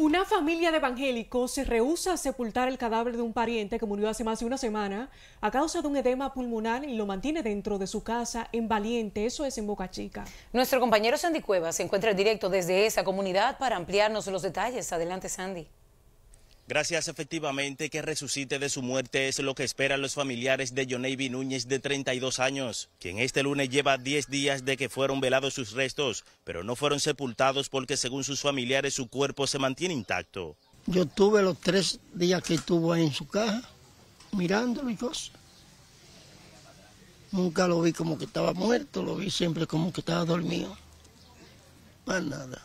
Una familia de evangélicos se rehúsa a sepultar el cadáver de un pariente que murió hace más de una semana a causa de un edema pulmonar y lo mantiene dentro de su casa en Valiente, eso es en Boca Chica. Nuestro compañero Sandy Cuevas se encuentra en directo desde esa comunidad para ampliarnos los detalles. Adelante, Sandy. Gracias efectivamente que resucite de su muerte es lo que esperan los familiares de yonevi Núñez de 32 años, quien este lunes lleva 10 días de que fueron velados sus restos, pero no fueron sepultados porque según sus familiares su cuerpo se mantiene intacto. Yo tuve los tres días que estuvo ahí en su casa, mirándolo y cosas. Nunca lo vi como que estaba muerto, lo vi siempre como que estaba dormido. Más nada.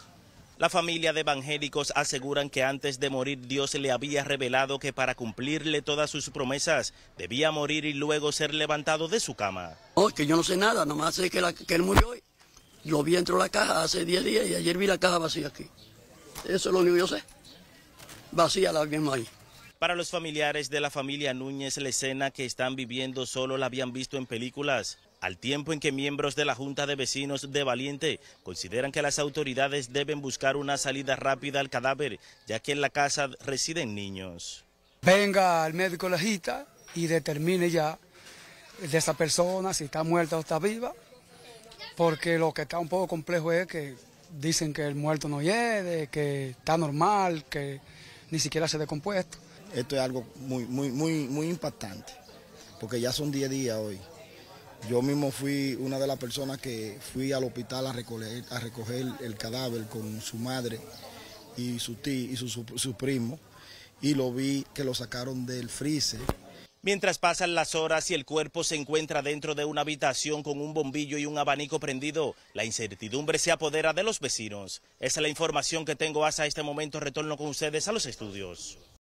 La familia de evangélicos aseguran que antes de morir Dios le había revelado que para cumplirle todas sus promesas debía morir y luego ser levantado de su cama. Hoy que yo no sé nada, nomás sé que, él murió hoy. Yo vi dentro de la caja hace 10 días y ayer vi la caja vacía aquí. Eso es lo único que yo sé. Vacía la misma ahí. Para los familiares de la familia Núñez, la escena que están viviendo solo la habían visto en películas al tiempo en que miembros de la Junta de Vecinos de Valiente consideran que las autoridades deben buscar una salida rápida al cadáver, ya que en la casa residen niños. Venga al médico legista y determine ya de esa persona si está muerta o está viva, porque lo que está un poco complejo es que dicen que el muerto no hiede, que está normal, que ni siquiera se decompuesto. Esto es algo muy, muy, muy, muy impactante, porque ya son 10 días hoy. Yo mismo fui una de las personas que fui al hospital a recoger, el cadáver con su madre y su tío y su, su primo y lo vi que lo sacaron del freezer. Mientras pasan las horas y el cuerpo se encuentra dentro de una habitación con un bombillo y un abanico prendido, la incertidumbre se apodera de los vecinos. Esa es la información que tengo hasta este momento. Retorno con ustedes a los estudios.